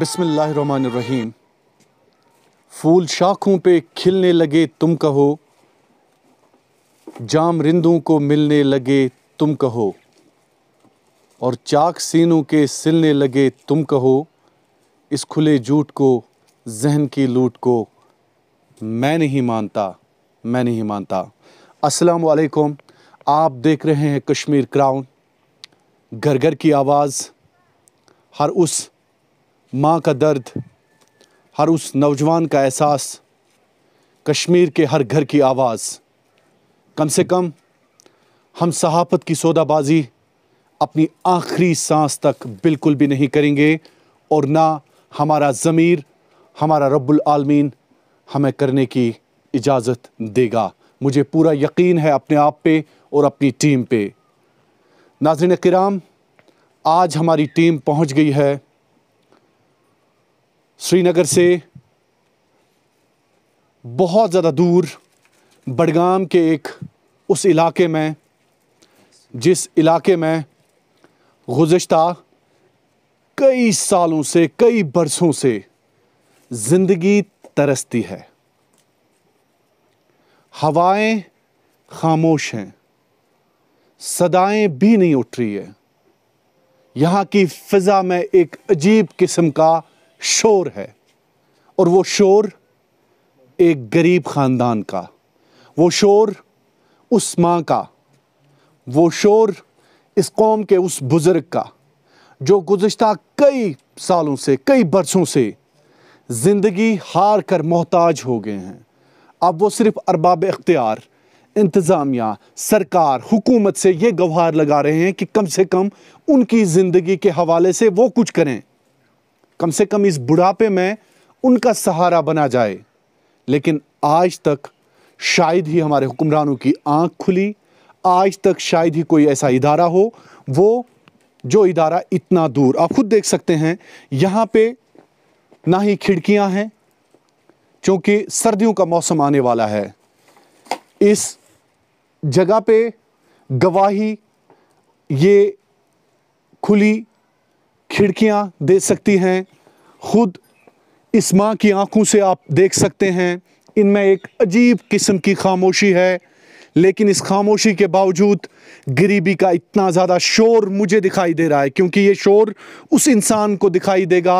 रहीम फूल शाखों पे खिलने लगे तुम कहो जाम रिंदों को मिलने लगे तुम कहो और चाक सीनों के सिलने लगे तुम कहो इस खुले झूठ को जहन की लूट को मैं नहीं मानता मैं नहीं मानता अस्सलाम वालेकुम आप देख रहे हैं कश्मीर क्राउन घर घर की आवाज़ हर उस माँ का दर्द हर उस नौजवान का एहसास कश्मीर के हर घर की आवाज़ कम से कम हम सहाफत की सौदाबाजी अपनी आखिरी सांस तक बिल्कुल भी नहीं करेंगे और ना हमारा ज़मीर हमारा रब्बुल आलमीन हमें करने की इजाज़त देगा मुझे पूरा यकीन है अपने आप पे और अपनी टीम पे नाजरन कराम आज हमारी टीम पहुंच गई है श्रीनगर से बहुत ज़्यादा दूर बडगाम के एक उस इलाके में जिस इलाके में गुज्त कई सालों से कई बरसों से ज़िंदगी तरसती है हवाएं खामोश हैं सदाएं भी नहीं उठ रही है यहाँ की फ़िज़ा में एक अजीब किस्म का शोर है और वो शोर एक गरीब ख़ानदान का वो शोर उस माँ का वो शोर इस कौम के उस बुज़ुर्ग का जो गुज्त कई सालों से कई बरसों से ज़िंदगी हार कर मोहताज हो गए हैं अब वो सिर्फ़ अरबाब इख्तियार इंतज़ामिया सरकार हुकूमत से ये गवार लगा रहे हैं कि कम से कम उनकी ज़िंदगी के हवाले से वो कुछ करें कम से कम इस बुढ़ापे में उनका सहारा बना जाए लेकिन आज तक शायद ही हमारे हुक्मरानों की आंख खुली आज तक शायद ही कोई ऐसा इदारा हो वो जो इदारा इतना दूर आप खुद देख सकते हैं यहाँ पे ना ही खिड़कियाँ हैं क्योंकि सर्दियों का मौसम आने वाला है इस जगह पे गवाही ये खुली खिड़कियाँ दे सकती हैं खुद इस माँ की आंखों से आप देख सकते हैं इनमें एक अजीब किस्म की खामोशी है लेकिन इस खामोशी के बावजूद गरीबी का इतना ज़्यादा शोर मुझे दिखाई दे रहा है क्योंकि ये शोर उस इंसान को दिखाई देगा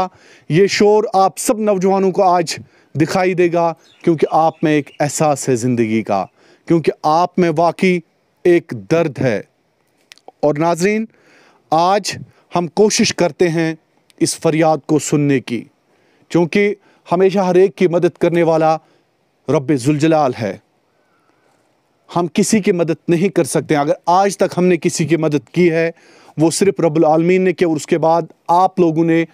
ये शोर आप सब नौजवानों को आज दिखाई देगा क्योंकि आप में एक एहसास है ज़िंदगी का क्योंकि आप में वाकई एक दर्द है और नाजरीन आज हम कोशिश करते हैं इस फरियाद को सुनने की क्योंकि हमेशा हर एक की मदद करने वाला रब जुलजलाल है हम किसी की मदद नहीं कर सकते अगर आज तक हमने किसी की मदद की है वो सिर्फ रब्बुल आलमीन ने किया और उसके बाद आप लोगों ने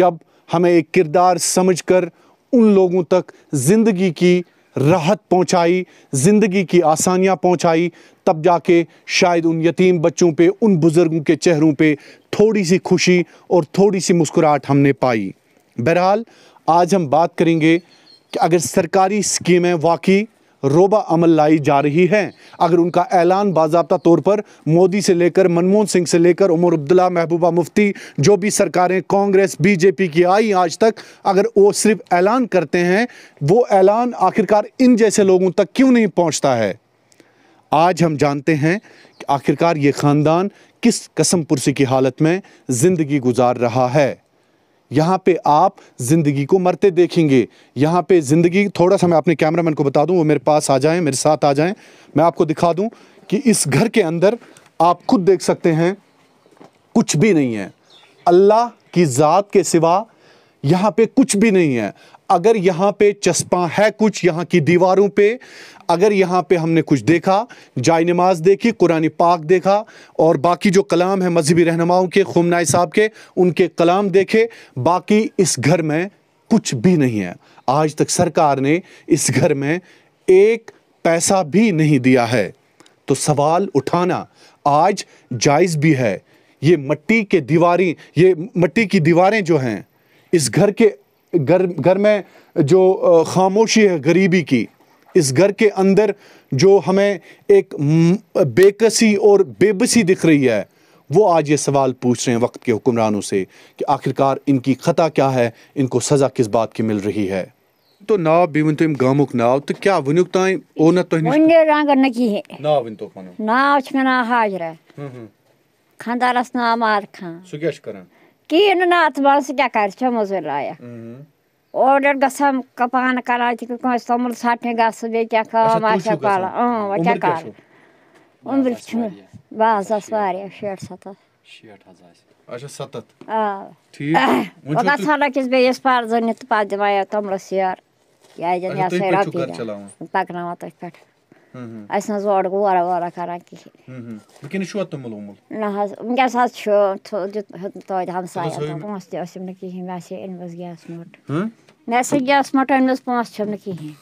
जब हमें एक किरदार समझकर उन लोगों तक ज़िंदगी की राहत पहुंचाई ज़िंदगी की आसानियां पहुंचाई तब जाके शायद उन यतीम बच्चों पे उन बुज़ुर्गों के चेहरों पे थोड़ी सी खुशी और थोड़ी सी मुस्कुराहट हमने पाई बहरहाल आज हम बात करेंगे कि अगर सरकारी स्कीमें वाकई रोबा अमल लाई जा रही हैं अगर उनका ऐलान बाबा तौर पर मोदी से लेकर मनमोहन सिंह से लेकर उमर अब्दुल्ला महबूबा मुफ्ती जो भी सरकारें कांग्रेस बीजेपी की आई आज तक अगर वो सिर्फ ऐलान करते हैं वो ऐलान आखिरकार इन जैसे लोगों तक क्यों नहीं पहुंचता है आज हम जानते हैं कि आखिरकार ये ख़ानदान किस कसम पुरसी की हालत में ज़िंदगी गुजार रहा है यहाँ पे आप ज़िंदगी को मरते देखेंगे यहाँ पे ज़िंदगी थोड़ा सा मैं अपने कैमरामैन को बता दूँ वो मेरे पास आ जाएं मेरे साथ आ जाएं मैं आपको दिखा दूँ कि इस घर के अंदर आप खुद देख सकते हैं कुछ भी नहीं है अल्लाह की ज़ात के सिवा यहाँ पे कुछ भी नहीं है अगर यहाँ पे चस्पा है कुछ यहाँ की दीवारों पे अगर यहाँ पे हमने कुछ देखा जाय नमाज देखी कुरानी पाक देखा और बाकी जो कलाम है मजहबी रहनुमाओं के खुमनाए साहब के उनके कलाम देखे बाकी इस घर में कुछ भी नहीं है आज तक सरकार ने इस घर में एक पैसा भी नहीं दिया है तो सवाल उठाना आज जायज़ भी है ये मट्टी के दीवारें ये मट्टी की दीवारें जो हैं इस घर के घर घर में जो खामोशी है गरीबी की इस घर के अंदर जो हमें एक बेकसी और बेबसी दिख रही है वो आज ये सवाल पूछ रहे हैं वक्त के हुक्मरानों से कि आखिरकार इनकी ख़ता क्या है इनको सज़ा किस बात की मिल रही है तो नाव भी वन तुम गामुक नाव तो क्या वनुक ताई ओना तो वंडे रांगर न की है नाव वन तो पनो नाव छना हाजरा हम्म, हम्म। खानदारस नाम आर खान सुगेश करन की इन नाथ बास क्या कर छ लाया हम्म, हम्म। ऑर्डर कसम कपान करा चिक को समर साठे गस बे क्या का माशा काल हां वचा काल उम्र छ बास असवारे 60 70 60 70 हां ठीक वो का साला किस बे इस पार जने तो पा दवाया कमरा सियार या जने या से राखी पकनावा तो पेट Aslında yani ah, zor guvara guvara karan ki. Bugün şu attım mı olmalı? Ne haz, bugün saat şu, tuttu tuttu tuttu hamsaya. Bu nasıl diyorsun ki himasi elmas gelsin orada. Hı? Nəsə gəsmətən öz pansçım nəkihin.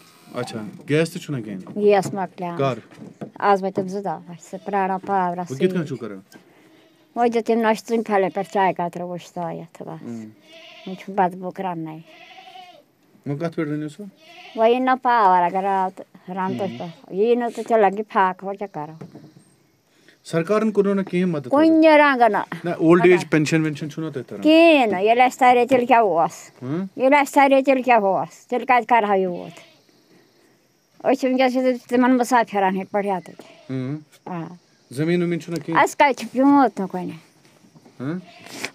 अच्छा gas तो छुना केन yes मकल्या कर आज मैं तुम जुदा से प्राणा पावरा वो कितना छु करो वो जो तुम नाश्तन फैले पर चाय का तर वो स्टा या था बस मैं छु बात वो करान नहीं मैं कत पर रहने सो वही ना पावरा करा राम तो ये ना तो चला की फाक हो जा करो सरकारन कोनो न के मदद कोइन रांगना ना ओल्ड एज पेंशन वेंशन छुनो त तर के न येला स्टारे चल क्या होस येला स्टारे चल क्या होस चल काज कर हायो होत ओइ छन जैसे तमन मुसाफिरान है पढ़या त हां जमीन उमीन छुनो के अस काय छपियोत न कोइन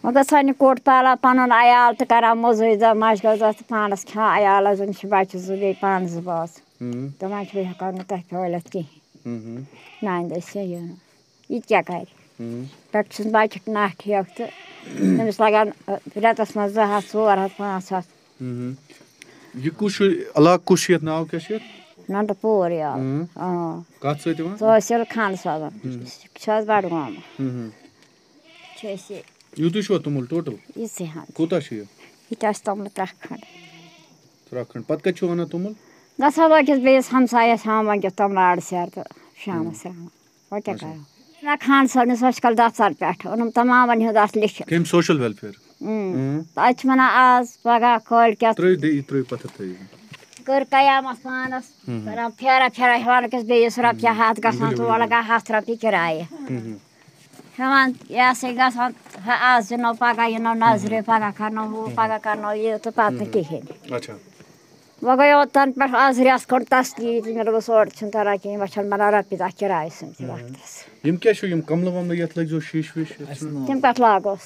मतलब सान कोट पाला पन आयाल तो करान मजूरी दम माश गज पानस खा आयाल बच्चे जो बे पान जो बास दपान हेकान तह पलत कहें नान दस ییٚتہِ پٮ۪ٹھ چھُس بَچَس نَکھ ہیٚتھ تہٕ تٔمِس لَگان رٮ۪تَس منٛز زٕ ہَتھ ژور ہَتھ پانٛژھ ہَتھ یہِ کُس چھُ علاقہٕ کُس چھُ یَتھ ناو کیٛاہ چھُ یَتھ نَنٛدٕ پوٗر یَلہٕ کَتھ سۭتۍ یِوان ژٲسِل خان صٲبَن چھُ حظ بَڈگام چھِ أسۍ یہِ یُتُے چھُوا توٚمُل ٹوٹَل یِژٕے ہَن کوٗتاہ چھُ یہِ یہِ تہِ آسہِ توٚملہٕ ترٛکھ کھنٛڈ ترٛکھ کھنٛڈ پَتہٕ کَتہِ چھُو اَنان توٚمُل گژھان وٲتِس بیٚیِس ہمسایَس ہاوان کہِ توٚملہٕ اَڑٕ سیر تہٕ شامَس رَنان وۄنۍ کیٛاہ کَرو خان صٲبنہِ سۄ چھِ کَل دفتر پٮ۪ٹھ اوٚنُم تَمامَن ہُنٛد اَتھ لیٚکھِتھ کٔمۍ سوشَل وٮ۪لفِیَر اَتہِ چھِ وَنان آز پَگاہ کٲلۍکٮ۪تھ کٔر قیامَس پانَس کَران پھیرا پھیرا ہٮ۪وان أکِس بیٚیِس رۄپیہِ ہَتھ گژھان تور لَگان ہَتھ رۄپیہِ کِرایہِ ہٮ۪وان یہِ ہَسا گژھان آز یِنو پَگاہ یِنو نظرِ پَگاہ کَرنو ہُہ پَگاہ کَرنو یہِ تہٕ پَتہٕ نہٕ کِہیٖنۍ وۄنۍ گٔے اوٚتَن پٮ۪ٹھ آز رٮ۪تھ کھٔنٛڈ تسلی تہٕ مےٚ دوٚپُس اورٕ چھُنہٕ تَران کِہیٖنۍ وۄنۍ چھَنہٕ بَنان رۄپیہِ دَہ کِراے سٕنٛز تہِ وقتَس یِم کیٛاہ چھُو یِم کَملہٕ وَملہٕ یَتھ لٲگۍزیو شیٖش ویٖش تِم کَتھ لاگوس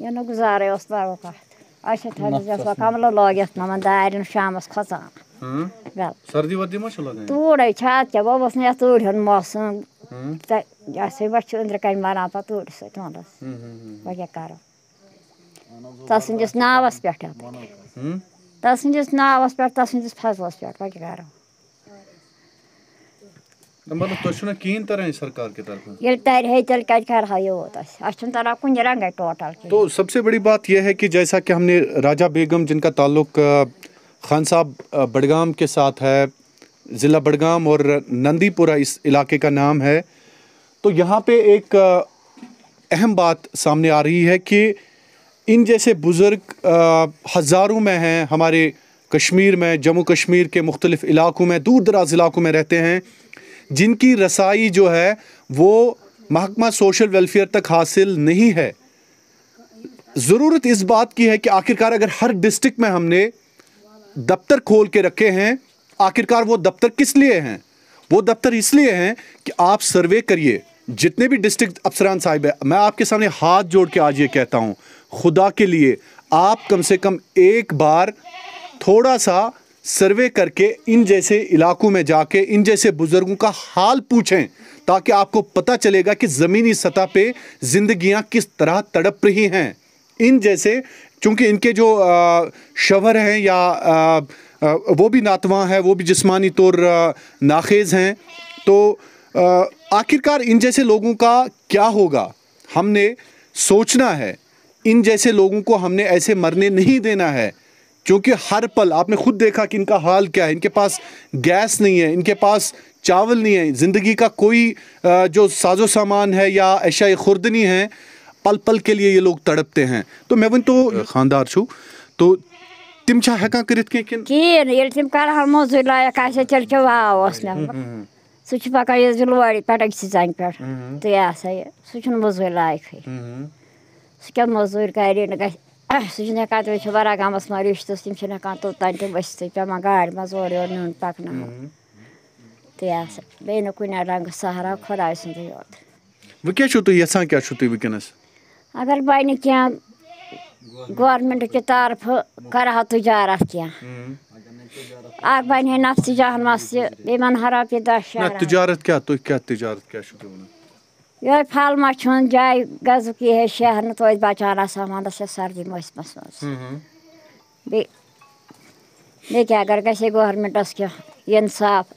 یہِ نہٕ گُزارَے اوس لاگو کَتھ اَچھا تھٲوزِ یَتھ کَملہٕ لٲگِتھ نَمَن دارٮ۪ن شامَس کھۄژان سردی وردی ما چھِ لَگان تۭرے چھِ اَدٕ کیٛاہ وۄنۍ اوس نہٕ یَتھ تۭرِ ہُنٛد موسم تہٕ یہِ ہَسا وۄنۍ چھِ أنٛدرٕ کَنۍ بَنان پَتہٕ تۭرِ سۭتۍ وَنٛدَس وۄنۍ کیٛاہ کَرو تَس سٕنٛدِس ناوَس پٮ۪ٹھ تسٕنٛدِس ناوَس پٮ۪ٹھ تسٕنٛدِس فضلَس پٮ۪ٹھ وۄنۍ کیٛاہ کَرو यदि तरह तेल कत कर यूत अरा कुन रंगे टोटल तो सबसे बड़ी बात यह है कि जैसा कि हमने राजा बेगम जिनका ताल्लुक खान साहब बडगाम के साथ है ज़िला बडगाम और नंदीपुरा इस इलाके का नाम है तो यहाँ पे एक अहम बात सामने आ रही है कि इन जैसे बुज़ुर्ग हज़ारों में हैं हमारे कश्मीर में जम्मू कश्मीर के मुख्तलिफ़ इलाक़ों में दूर दराज इलाक़ों में रहते हैं जिनकी रसाई जो है वो महकमा सोशल वेलफेयर तक हासिल नहीं है ज़रूरत इस बात की है कि आखिरकार अगर हर डिस्ट्रिक्ट में हमने दफ्तर खोल के रखे हैं आखिरकार वो दफ्तर किस लिए हैं वो दफ्तर इसलिए हैं कि आप सर्वे करिए जितने भी डिस्ट्रिक्ट अफसरान साहिब है मैं आपके सामने हाथ जोड़ के आज ये कहता हूँ खुदा के लिए आप कम से कम एक बार थोड़ा सा सर्वे करके इन जैसे इलाकों में जाके इन जैसे बुज़ुर्गों का हाल पूछें ताकि आपको पता चलेगा कि ज़मीनी सतह पे जिंदगियां किस तरह तड़प रही हैं इन जैसे चूँकि इनके जो शवर हैं या वो भी नातवा हैं वो भी जिस्मानी तौर नाखेज़ हैं तो आखिरकार इन जैसे लोगों का क्या होगा हमने सोचना है इन जैसे लोगों को हमने ऐसे मरने नहीं देना है क्योंकि हर पल आपने खुद देखा कि इनका हाल क्या है इनके पास गैस नहीं है इनके पास चावल नहीं है ज़िंदगी का कोई जो साजो सामान है या एशाए खुर्दनी है पल पल के लिए ये लोग तड़पते हैं तो मैं वन तो खानदार छू तो तुम छा हेकान करित के किन कर हर लायक आसे चल के हम्म, हम्म, हम्म। जुलवाड़ी पटक तो लायक है سُہ کیٛاہ مٔزوٗرۍ کَرِ نہٕ گژھِ سُہ چھُنہٕ ہٮ۪کان تٔمِس چھِ وَرَگامَس منٛز رِشتَس تِم چھِنہٕ ہٮ۪کان توٚتام تِم ؤسۍتھٕے پٮ۪وان گاڑِ منٛز اورٕ یورٕ نیُن پَکناوُن تہٕ یہِ ہسا بیٚیہِ نہٕ کُنہِ رنٛگہٕ سہارا خۄداے سُنٛدٕے یوت وۄنۍ کیٛاہ چھُو تُہۍ یژھان کیٛاہ چھُو تُہۍ وٕنۍکٮ۪نَس اگر بَنہِ کینٛہہ گورمٮ۪نٛٹ کہِ طرفہٕ کَرٕہا تجارت کینٛہہ اَکھ بَنہِ ہے نَفسہِ جہان مَس تہِ بیٚیہِ بَنہٕ ہا رۄپیہِ دَہ شَہ تجارت کیٛاہ تُہۍ کیٛاہ تجارت کیٛاہ چھُو تُہۍ وَنان یِہوٚے پھل مَچھُن جایہِ غزُک یِہے شہرنہٕ تویتہِ بَچان رَژھا وَنٛدَس یا سردی موسمَس منٛز بیٚیہِ بیٚیہِ کیٛاہ اگر گژھِ ہے گورمٮ۪نٛٹَس کینٛہہ اِنصاف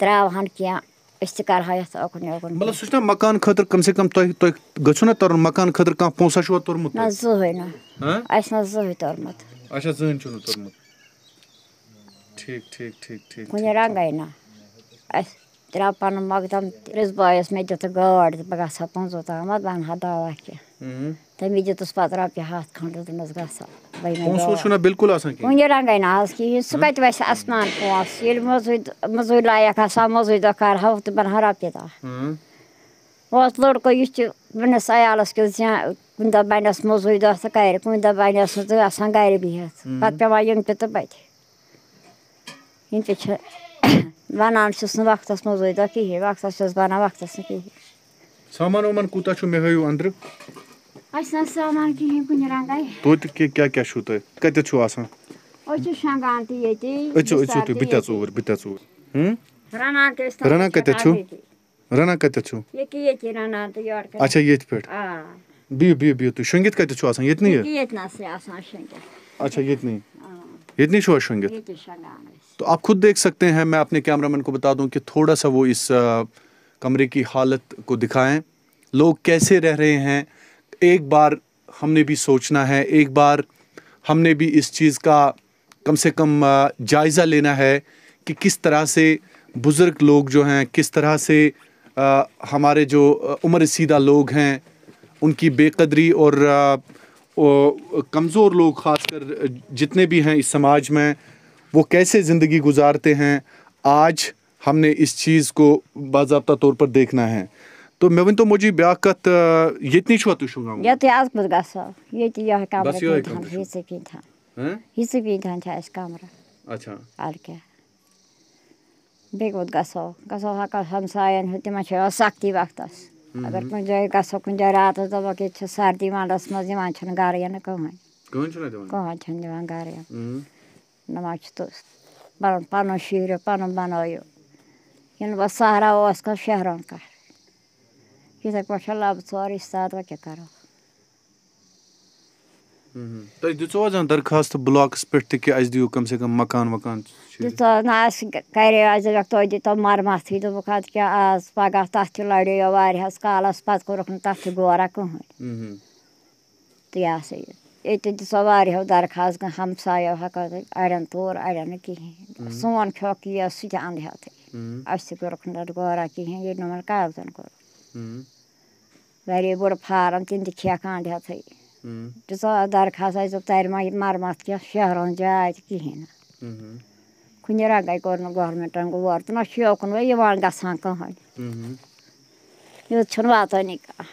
ترٛاوہَن کینٛہہ أسۍ تہِ کَرہو یَتھ اَکُن یوکُن مطلب سُہ چھُنا مکان خٲطرٕ کَم سے کَم تۄہہِ تۄہہِ گٔژھِو نہ تَرُن مکان خٲطرٕ کانٛہہ پونٛسہ چھُوا توٚرمُت نہ زٕہٕنۍ نہٕ اَسہِ نہ زٕہٕنۍ توٚرمُت اچھا زٕہٕنۍ چھُنہٕ توٚرمُت ٹھیٖک ٹھیٖک ٹھیٖک ٹھیٖک کُنہِ رنٛگَے نہ اَسہِ درٛاو پَنُن مۄقدَم تٔمِس بٲیِس مےٚ دِتُکھ گٲڑۍ بہٕ گژھٕ ہا پٕنٛژٕ تامَتھ بہٕ اَنہٕ ہا دوا کیٚنٛہہ تٔمی دِتُس پَتہٕ رۄپیہِ ہَتھ کھنٛڈ دوٚپنَس گژھ سا کُنہِ رنٛگَے نہ حظ کِہیٖنۍ سُہ کَتہِ وَسہِ اَسمان پونٛسہٕ ییٚلہِ مٔزوٗرۍ مٔزوٗرۍ لایق آسہٕ ہا مٔزوٗرۍ دۄہ کَرٕہَو تہٕ بَنہٕ ہا رۄپیہِ دَہ وۄنۍ اوس لٔڑکہٕ یہِ چھِ پنٛنِس عیالَس کیُتھ زیان کُنہِ دۄہ بَنٮ۪س مٔزوٗرۍ دۄہ تہٕ کَرِ کُنہِ دۄہ بَنٮ۪س نہٕ تہٕ آسان گَرِ بِہِتھ پَتہٕ پٮ۪وان یِم تہِ تہٕ بٔتھِ یِم تہِ چھِ ვანამ შუსნუ ვახტას მოზოი და კიჰი ვახტას შოს ვანა ვახტას კიჰი სამანომან კუტაჩო მეჰაიუ ანდრ აი სასამან კიჰი გუნერანგაი დოთ კე კა კა შუტე კადა ჩუ ასა ოჩო შანგანტი ეჯი ოჩო ოჩო თუ ბიტა წუვერ ბიტა წუვერ ჰმ რანა კესტა რანა კადა ჩუ რანა კადა ჩუ ეკი ეჯი რანა და იორკა აჩა ეჯ პერტ ა ბიუ ბიუ ბიუ თუ შენგეთ კადა ჩუ ასა ეთნი ეთნასე ასა შენგეთ აჩა ეთნი ა ये नहीं शोर तो आप खुद देख सकते हैं मैं अपने कैमरामैन को बता दूं कि थोड़ा सा वो इस कमरे की हालत को दिखाएं लोग कैसे रह रहे हैं एक बार हमने भी सोचना है एक बार हमने भी इस चीज़ का कम से कम जायज़ा लेना है कि किस तरह से बुज़ुर्ग लोग जो हैं किस तरह से हमारे जो उम्र सीधा लोग हैं उनकी बेकदरी और आ, कमज़ोर लोग ख़ासकर जितने भी हैं इस समाज में वो कैसे ज़िंदगी गुजारते हैं आज हमने इस चीज़ को बाबा तौर पर देखना है तो मे वन तो मोजी ब्या कत ये छुआ गो गो ये तो हमसायन हते मा सख्ती वक्त اگر کُنہِ جایہِ گژھو کُنہِ جایہِ راتَس دَپو ییٚتہِ چھِ سردی وَنٛدَس منٛز یِوان چھِنہٕ گَرٕ یِنہٕ کٕہۭنۍ کٕہۭنۍ چھِنہٕ دِوان گَرٕ یِنہٕ دَپان چھِ تہٕ پَنُن پَنُن شیٖرِو پَنُن بَنٲیِو یِنہٕ وۄنۍ سہرا اوس کانٛہہ شہرَن کَٹھ یِتھَے پٲٹھۍ چھِ لَبہٕ ژور رِشتہٕ اَدٕ وۄنۍ کیٛاہ کَرو تۄہہِ دِژوٕ زانٛہہ درخاست بُلاکَس پٮ۪ٹھ تہِ کہِ اَسہِ دِیِو کَم سے کَم مکان وَکان دِژو نہ اَسہِ کَریو اَسہِ تۄہہِ دِتو مَرمَتھٕے دوٚپُکھ اَدٕ کیٛاہ آز پَگاہ تَتھ تہِ لَڑیو واریاہَس کالَس پَتہٕ کوٚرُکھ نہٕ تَتھ تہِ غورا کٕہٕنۍ تہٕ یہِ ہَسا یہِ ییٚتہِ دِژو واریاہو درخاست ہمسایو ہٮ۪کو تۄہہِ اَڑٮ۪ن تور اَڑٮ۪ن نہٕ کِہیٖنۍ سون کھیوٚکھ یہِ سُہ تہِ اَنٛد ہٮ۪تھٕے اَسہِ تہِ کوٚرُکھ نہٕ تَتھ غورا کِہیٖنۍ ییٚلہِ نہٕ یِمَن کاغذَن کوٚرُکھ بَرے بوٚڑ فارَم تِم تہِ کھیٚکھ اَنٛد ہٮ۪تھٕے تیٖژاہ درخاست اَسہِ دوٚپ تَرِ ما یہِ مَرمَت کیٛاہ شہرَن جاے تہِ کِہیٖنۍ نہٕ کُنہِ رنٛگَے کوٚر نہٕ گورمٮ۪نٛٹَن غور تہٕ نہ چھُ یوکُن وۄنۍ یِوان گژھان کٕہٕنۍ یوٚت چھُنہٕ واتٲنی کانٛہہ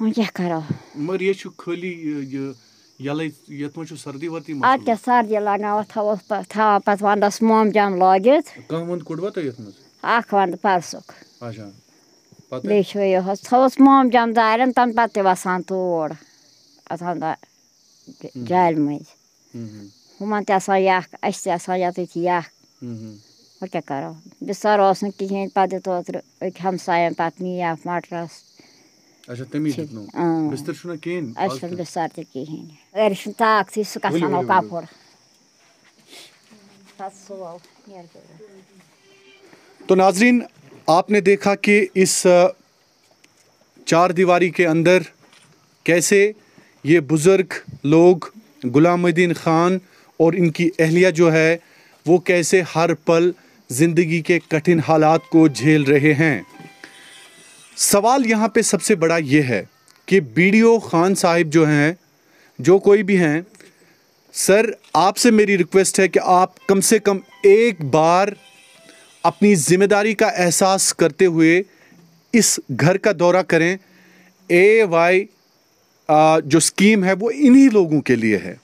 وۄنۍ کیٛاہ کَرو مگر ییٚتہِ چھُ خٲلی یہِ یَلَے یَتھ منٛز چھُ سردی وردی اَدٕ کیٛاہ سردی لَگاوَتھ تھاوَو تھاوان پَتہٕ وَنٛدَس مومجام لٲگِتھ کانٛہہ وَنٛدٕ کوٚڑوا تۄہہِ یَتھ منٛز اَکھ وَنٛدٕ پَرسُک اَچھا لیٚچھٲیو حظ تھٲوٕس مومجام دارٮ۪ن تَمہِ پَتہٕ تہِ وَسان تور اَژان جالہِ مٔنٛزۍ ہُمَن تہِ آسان یَکھ اَسہِ تہِ آسان یَتٮ۪تھ یَکھ وۄنۍ کیٛاہ کَرو بِستَر اوس نہٕ کِہیٖنۍ پَتہٕ دیُت اوترٕ أکۍ ہمسایَن پَتہٕ نِیٛاو مَٹرَس اَسہِ چھُنہٕ بِستَر تہِ کِہیٖنۍ أرۍ چھُنہٕ طاقتٕے سُہ کَتھ اَنو کَپُر پَتہٕ سُوو تو ناظریٖن आपने देखा कि इस चार दीवारी के अंदर कैसे ये बुज़ुर्ग लोग गुलामुद्दीन ख़ान और इनकी अहलिया जो है वो कैसे हर पल ज़िंदगी के कठिन हालात को झेल रहे हैं सवाल यहाँ पे सबसे बड़ा ये है कि बी डी ओ ख़ान साहिब जो हैं जो कोई भी हैं सर आपसे मेरी रिक्वेस्ट है कि आप कम से कम एक बार अपनी जिम्मेदारी का एहसास करते हुए इस घर का दौरा करें ए वाई जो स्कीम है वो इन्हीं लोगों के लिए है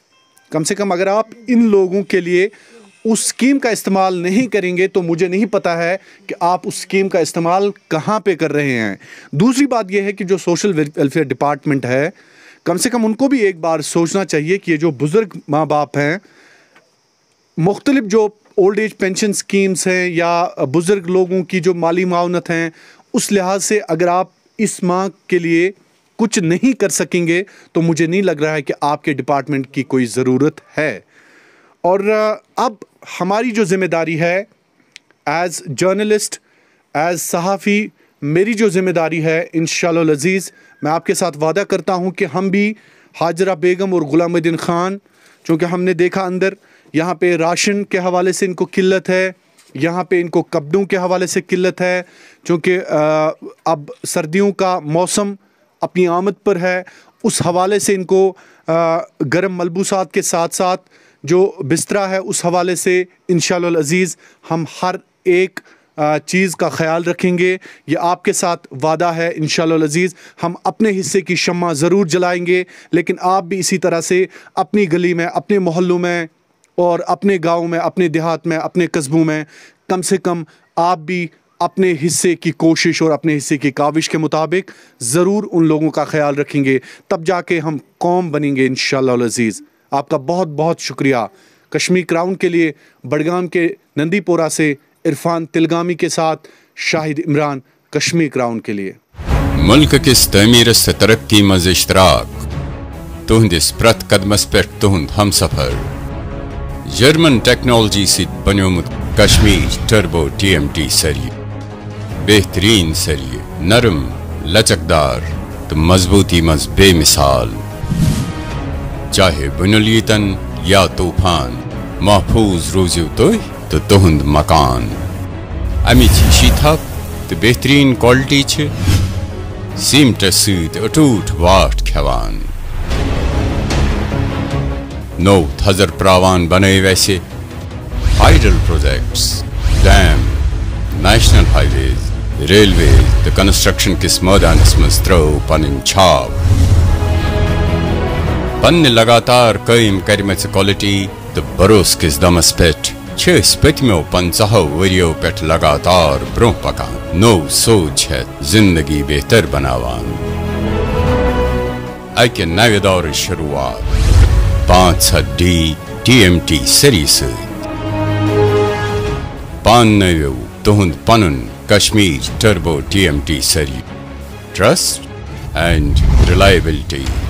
कम से कम अगर आप इन लोगों के लिए उस स्कीम का इस्तेमाल नहीं करेंगे तो मुझे नहीं पता है कि आप उस स्कीम का इस्तेमाल कहाँ पे कर रहे हैं दूसरी बात यह है कि जो सोशल वेलफेयर डिपार्टमेंट है कम से कम उनको भी एक बार सोचना चाहिए कि ये जो बुज़ुर्ग माँ बाप हैं मुख्तलिफ जो ओल्ड एज पेंशन स्कीम्स हैं या बुज़ुर्ग लोगों की जो माली मावनत हैं उस लिहाज से अगर आप इस माह के लिए कुछ नहीं कर सकेंगे तो मुझे नहीं लग रहा है कि आपके डिपार्टमेंट की कोई ज़रूरत है और अब हमारी जो जिम्मेदारी है एज़ जर्नलिस्ट एज़ सहाफ़ी मेरी जो जिम्मेदारी है इन शज़ीज़ मैं आपके साथ वादा करता हूँ कि हम भी हाजरा बेगम और गुलामुद्दीन ख़ान चूँकि हमने देखा अंदर यहाँ पे राशन के हवाले से इनको किल्लत है यहाँ पे इनको कपड़ों के हवाले से किल्लत है क्योंकि अब सर्दियों का मौसम अपनी आमद पर है उस हवाले से इनको गर्म मलबूसात के साथ साथ जो बिस्तरा है उस हवाले से इन अज़ीज़ हम हर एक चीज़ का ख्याल रखेंगे ये आपके साथ वादा है इन अज़ीज़ हम अपने हिस्से की शमा ज़रूर जलाएंगे लेकिन आप भी इसी तरह से अपनी गली में अपने मोहल्लों में और अपने गाँव में अपने देहात में अपने कस्बों में कम से कम आप भी अपने हिस्से की कोशिश और अपने हिस्से की काविश के मुताबिक ज़रूर उन लोगों का ख्याल रखेंगे तब जाके हम कौम बनेंगे इन शजीज़ आपका बहुत बहुत शुक्रिया कश्मीर क्राउन के लिए बड़गाम के नंदीपोरा से इरफान तिलगामी के साथ शाहिद इमरान कश्मीर क्राउन के लिए मुल्क किस तमीर से तरक्की मज इश्तराक इस प्रत कदमस पे तुहद हम सफ़र जर्मन टेक्नोलॉजी से बनोमद कश्मीर टर्बो टीएमटी सरिए बेहतरीन सरिए नरम लचकदार तो मजबूती मज बेमिसाल चाहे बुनलीतन या तूफान महफूज रूजिव तु तो तुहद मकान अमिच हिशी तो बेहतरीन क्वालिटी सीमटस सूट अटूट वाट खेवान नौ थजर प्रावान बने वैसे hydel projects dam national highway railway त कंस्ट्रक्शन किस मैदान त्रो पन छाप पन्न लगातार कम करम क्वालिटी तो भरोस किस दमस पे पत्मो पंचाहो वो पे लगातार ब्रो पकान नो सोच है जिंदगी बेहतर बनावान अकि नवे दौर शुरुआत पांच हड्डी टीएमटी सीरीज पान नयो तुहंद पनन Kashmir turbo TMT series trust and reliability